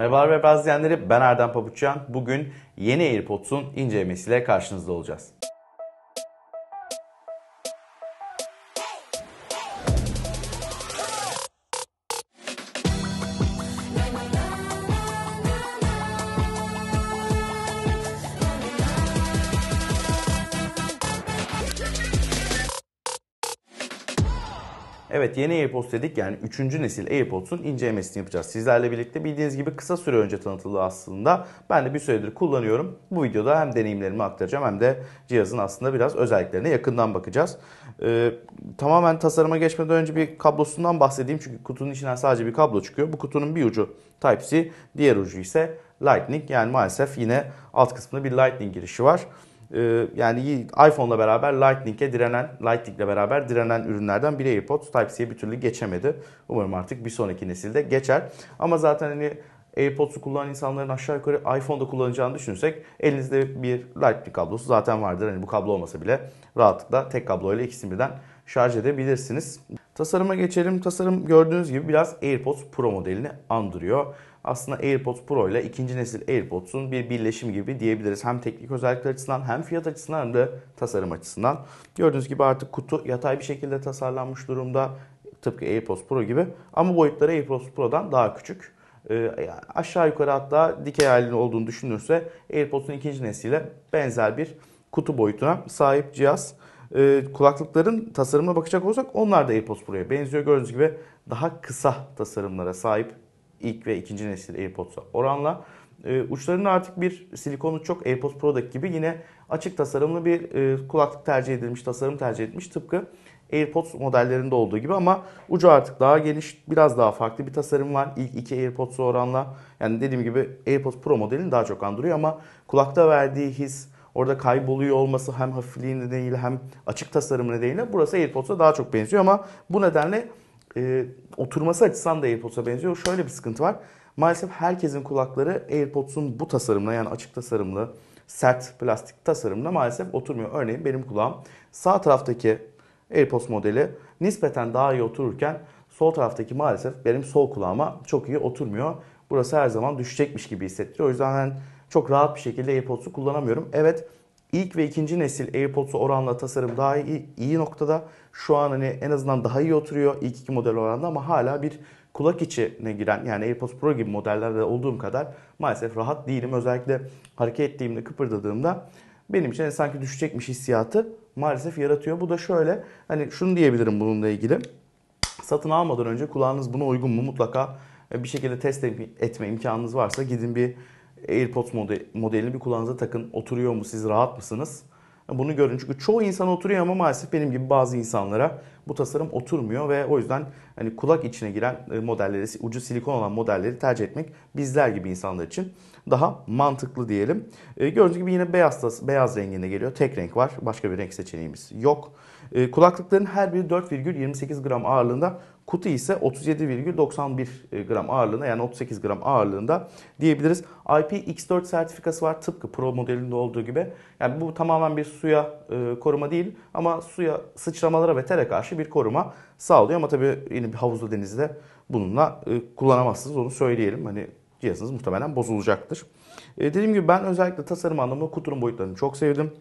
Merhabalar ve diyenleri ben Erdem Pabuçyan. Bugün yeni AirPods'un incelemesiyle karşınızda olacağız. Evet yeni AirPods dedik yani 3. nesil AirPods'un incelemesini yapacağız. Sizlerle birlikte bildiğiniz gibi kısa süre önce tanıtıldı aslında. Ben de bir süredir kullanıyorum. Bu videoda hem deneyimlerimi aktaracağım hem de cihazın aslında biraz özelliklerine yakından bakacağız. Ee, tamamen tasarıma geçmeden önce bir kablosundan bahsedeyim. Çünkü kutunun içinden sadece bir kablo çıkıyor. Bu kutunun bir ucu Type-C, diğer ucu ise Lightning. Yani maalesef yine alt kısmında bir Lightning girişi var. Ee, yani iPhone'la beraber Lightning'e direnen, Lightning'le beraber direnen ürünlerden biri AirPods. Type-C'ye bir türlü geçemedi. Umarım artık bir sonraki nesilde geçer. Ama zaten hani AirPods'u kullanan insanların aşağı yukarı iPhone'da kullanacağını düşünürsek elinizde bir Lightning kablosu zaten vardır. Hani bu kablo olmasa bile rahatlıkla tek kabloyla ikisini birden şarj edebilirsiniz. Tasarıma geçelim. Tasarım gördüğünüz gibi biraz AirPods Pro modelini andırıyor aslında AirPods Pro ile ikinci nesil AirPods'un bir birleşim gibi diyebiliriz. Hem teknik özellikler açısından hem fiyat açısından hem de tasarım açısından. Gördüğünüz gibi artık kutu yatay bir şekilde tasarlanmış durumda. Tıpkı AirPods Pro gibi ama boyutları AirPods Pro'dan daha küçük. E, aşağı yukarı hatta dikey halinde olduğunu düşünürse AirPods'un ikinci nesliyle benzer bir kutu boyutuna sahip cihaz. E, kulaklıkların tasarımına bakacak olursak onlar da AirPods Pro'ya benziyor. Gördüğünüz gibi daha kısa tasarımlara sahip ilk ve ikinci nesil AirPods'a oranla. E, uçlarında artık bir silikonu çok AirPods Pro'daki gibi yine açık tasarımlı bir e, kulaklık tercih edilmiş, tasarım tercih etmiş Tıpkı AirPods modellerinde olduğu gibi ama ucu artık daha geniş, biraz daha farklı bir tasarım var. İlk iki AirPods'a oranla yani dediğim gibi AirPods Pro modelini daha çok andırıyor ama kulakta verdiği his, orada kayboluyor olması hem hafifliği nedeniyle hem açık tasarımı nedeniyle burası AirPods'a daha çok benziyor ama bu nedenle e, oturması açısından da AirPods'a benziyor. Şöyle bir sıkıntı var. Maalesef herkesin kulakları AirPods'un bu tasarımla yani açık tasarımlı sert plastik tasarımla maalesef oturmuyor. Örneğin benim kulağım sağ taraftaki AirPods modeli nispeten daha iyi otururken sol taraftaki maalesef benim sol kulağıma çok iyi oturmuyor. Burası her zaman düşecekmiş gibi hissettiriyor. O yüzden ben çok rahat bir şekilde AirPods'u kullanamıyorum. Evet İlk ve ikinci nesil AirPods'a oranla tasarım daha iyi, iyi noktada. Şu an hani en azından daha iyi oturuyor ilk iki model oranla ama hala bir kulak içine giren yani AirPods Pro gibi modellerde olduğum kadar maalesef rahat değilim. Özellikle hareket ettiğimde, kıpırdadığımda benim için hani sanki düşecekmiş hissiyatı maalesef yaratıyor. Bu da şöyle hani şunu diyebilirim bununla ilgili. Satın almadan önce kulağınız buna uygun mu mutlaka bir şekilde test etme imkanınız varsa gidin bir AirPods modelini bir kulağınıza takın. Oturuyor mu siz rahat mısınız? Bunu görün çünkü çoğu insan oturuyor ama maalesef benim gibi bazı insanlara bu tasarım oturmuyor ve o yüzden hani kulak içine giren e, modelleri, ucu silikon olan modelleri tercih etmek bizler gibi insanlar için daha mantıklı diyelim. E, gördüğünüz gibi yine beyaz tas, beyaz renginde geliyor. Tek renk var. Başka bir renk seçeneğimiz yok. E, kulaklıkların her biri 4,28 gram ağırlığında Kutu ise 37,91 gram ağırlığında yani 38 gram ağırlığında diyebiliriz. IPX4 sertifikası var tıpkı Pro modelinde olduğu gibi. Yani bu tamamen bir suya koruma değil ama suya sıçramalara ve tere karşı karşı bir koruma sağlıyor. Ama tabii yine bir havuzda denizde bununla e, kullanamazsınız onu söyleyelim. Hani cihazınız muhtemelen bozulacaktır. E, dediğim gibi ben özellikle tasarım anlamında kutunun boyutlarını çok sevdim.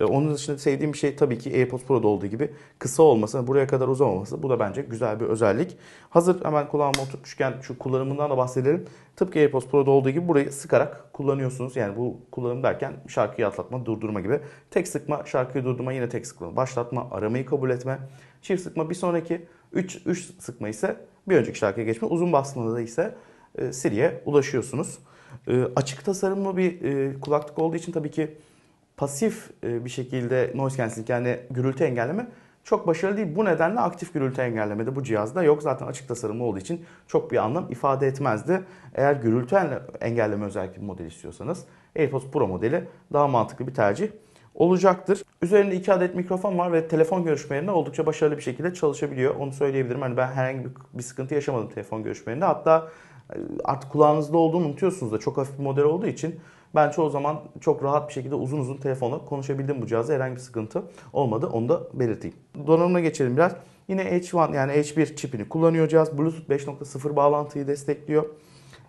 E, onun dışında sevdiğim bir şey tabii ki AirPods Pro'da olduğu gibi kısa olması, buraya kadar uzamaması. Bu da bence güzel bir özellik. Hazır hemen kulağıma oturtmuşken şu kullanımından da bahsedelim. Tıpkı AirPods Pro'da olduğu gibi burayı sıkarak kullanıyorsunuz. Yani bu kullanım derken şarkıyı atlatma, durdurma gibi. Tek sıkma, şarkıyı durdurma, yine tek sıkma, başlatma, aramayı kabul etme. Çift sıkma bir sonraki, 3 3 sıkma ise bir önceki şarkıya geçme. Uzun basmada ise e, Siri'ye ulaşıyorsunuz. E, açık tasarımlı bir e, kulaklık olduğu için tabii ki pasif e, bir şekilde noise cancelling yani gürültü engelleme çok başarılı değil. Bu nedenle aktif gürültü engellemede bu cihazda yok. Zaten açık tasarımlı olduğu için çok bir anlam ifade etmezdi. Eğer gürültü engelleme özellikli bir model istiyorsanız AirPods Pro modeli daha mantıklı bir tercih olacaktır. Üzerinde iki adet mikrofon var ve telefon görüşmelerinde oldukça başarılı bir şekilde çalışabiliyor. Onu söyleyebilirim. Hani ben herhangi bir sıkıntı yaşamadım telefon görüşmelerinde. Hatta artık kulağınızda olduğunu unutuyorsunuz da çok hafif bir model olduğu için ben çoğu zaman çok rahat bir şekilde uzun uzun telefonla konuşabildim bu cihazda. Herhangi bir sıkıntı olmadı. Onu da belirteyim. Donanımına geçelim biraz. Yine H1 yani H1 çipini kullanıyor cihaz. Bluetooth 5.0 bağlantıyı destekliyor.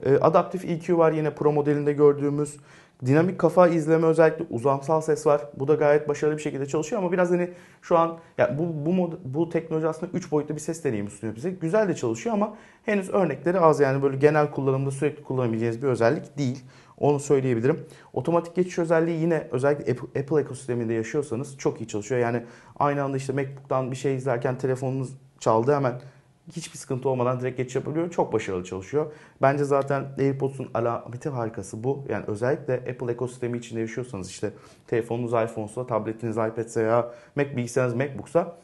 E, adaptif EQ var yine Pro modelinde gördüğümüz. Dinamik kafa izleme özellikle uzamsal ses var. Bu da gayet başarılı bir şekilde çalışıyor ama biraz hani şu an yani bu bu mod, bu teknoloji aslında 3 boyutlu bir ses deneyimi sunuyor bize. Güzel de çalışıyor ama henüz örnekleri az yani böyle genel kullanımda sürekli kullanabileceğiniz bir özellik değil. Onu söyleyebilirim. Otomatik geçiş özelliği yine özellikle Apple ekosisteminde yaşıyorsanız çok iyi çalışıyor. Yani aynı anda işte MacBook'tan bir şey izlerken telefonunuz çaldı hemen hiçbir sıkıntı olmadan direkt geçiş yapabiliyor. Çok başarılı çalışıyor. Bence zaten AirPods'un alameti harikası bu. Yani özellikle Apple ekosistemi içinde yaşıyorsanız işte telefonunuz iPhone'sa, tabletiniz iPad'se ya Mac bilgisayarınız MacBook'sa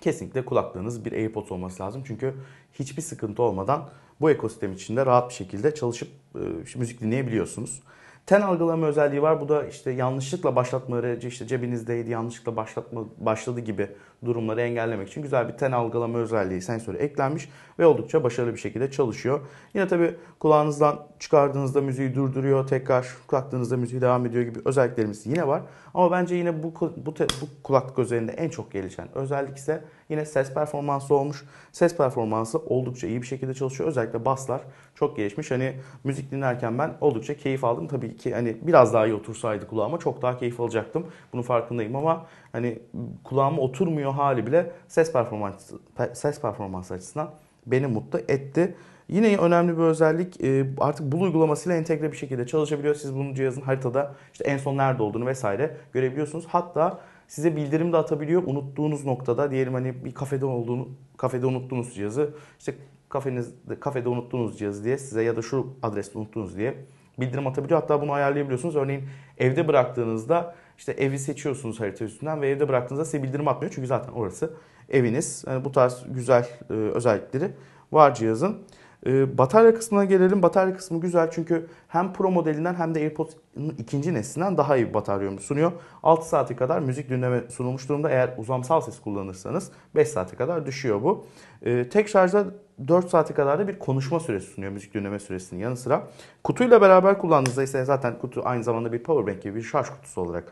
kesinlikle kulaklığınız bir AirPods olması lazım. Çünkü hiçbir sıkıntı olmadan bu ekosistem içinde rahat bir şekilde çalışıp e, müzik dinleyebiliyorsunuz. Ten algılama özelliği var. Bu da işte yanlışlıkla başlatma aracı işte cebinizdeydi yanlışlıkla başlatma başladı gibi durumları engellemek için güzel bir ten algılama özelliği sensörü eklenmiş ve oldukça başarılı bir şekilde çalışıyor. Yine tabi kulağınızdan çıkardığınızda müziği durduruyor, tekrar kulaklığınızda müziği devam ediyor gibi özelliklerimiz yine var. Ama bence yine bu, bu, bu kulaklık üzerinde en çok gelişen özellik ise yine ses performansı olmuş. Ses performansı oldukça iyi bir şekilde çalışıyor. Özellikle baslar çok gelişmiş. Hani müzik dinlerken ben oldukça keyif aldım. Tabii ki hani biraz daha iyi otursaydı kulağıma çok daha keyif alacaktım. Bunun farkındayım ama hani kulağıma oturmuyor hali bile ses performansı, ses performansı açısından beni mutlu etti. Yine önemli bir özellik e, artık Blue uygulamasıyla entegre bir şekilde çalışabiliyor. Siz bunu cihazın haritada işte en son nerede olduğunu vesaire görebiliyorsunuz. Hatta size bildirim de atabiliyor. Unuttuğunuz noktada diyelim hani bir kafede olduğunu kafede unuttuğunuz cihazı işte kafenizde kafede unuttuğunuz cihazı diye size ya da şu adresi unuttunuz diye bildirim atabiliyor. Hatta bunu ayarlayabiliyorsunuz. Örneğin evde bıraktığınızda işte evi seçiyorsunuz harita üstünden ve evde bıraktığınızda size bildirim atmıyor. Çünkü zaten orası eviniz. Yani bu tarz güzel e, özellikleri var cihazın. E, batarya kısmına gelelim. Batarya kısmı güzel çünkü hem Pro modelinden hem de AirPods ikinci neslinden daha iyi bir bataryamı sunuyor. 6 saati kadar müzik dinleme sunulmuş durumda. Eğer uzamsal ses kullanırsanız 5 saate kadar düşüyor bu. Ee, tek şarjda 4 saate kadar da bir konuşma süresi sunuyor müzik dinleme süresinin yanı sıra. Kutuyla beraber kullandığınızda ise zaten kutu aynı zamanda bir powerbank gibi bir şarj kutusu olarak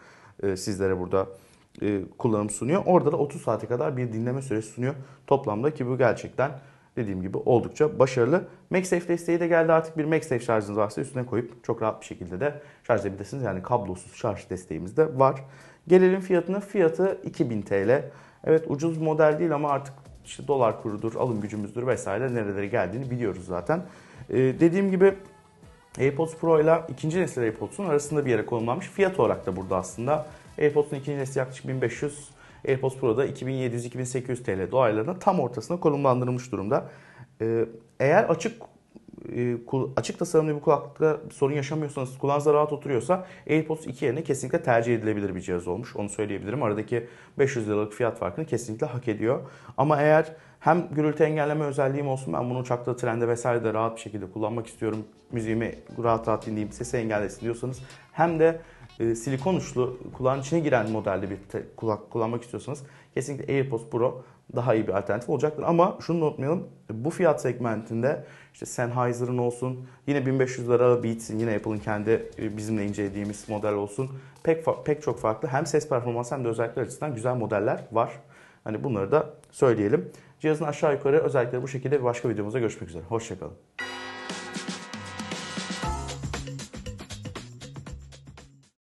e, sizlere burada e, kullanım sunuyor. Orada da 30 saate kadar bir dinleme süresi sunuyor toplamda ki bu gerçekten dediğim gibi oldukça başarılı. MagSafe desteği de geldi artık bir MagSafe şarjınız varsa üstüne koyup çok rahat bir şekilde de şarj edebilirsiniz. Yani kablosuz şarj desteğimiz de var. Gelelim fiyatına. Fiyatı 2000 TL. Evet ucuz model değil ama artık işte dolar kurudur, alım gücümüzdür vesaire nerelere geldiğini biliyoruz zaten. Ee, dediğim gibi AirPods Pro ile ikinci nesil AirPods'un arasında bir yere konumlanmış. Fiyat olarak da burada aslında AirPods'un ikinci nesli yaklaşık 1500 AirPods Pro'da 2700-2800 TL dolaylarına tam ortasına konumlandırılmış durumda. E, eğer açık e, açık tasarımlı bir kulaklıkta sorun yaşamıyorsanız, kulağınızda rahat oturuyorsa AirPods 2 yerine kesinlikle tercih edilebilir bir cihaz olmuş. Onu söyleyebilirim. Aradaki 500 liralık fiyat farkını kesinlikle hak ediyor. Ama eğer hem gürültü engelleme özelliğim olsun ben bunu uçakta, trende vesaire de rahat bir şekilde kullanmak istiyorum. Müziğimi rahat rahat dinleyeyim, sesi engellesin diyorsanız hem de e, silikon uçlu kulağın içine giren modelde bir te- kulak kullanmak istiyorsanız kesinlikle AirPods Pro daha iyi bir alternatif olacaktır. Ama şunu da unutmayalım. E, bu fiyat segmentinde işte Sennheiser'ın olsun, yine 1500 lira Beats'in, yine Apple'ın kendi e, bizimle incelediğimiz model olsun. Pek pek çok farklı hem ses performansı hem de özellikler açısından güzel modeller var. Hani bunları da söyleyelim. Cihazın aşağı yukarı özellikleri bu şekilde bir başka videomuzda görüşmek üzere. Hoşçakalın.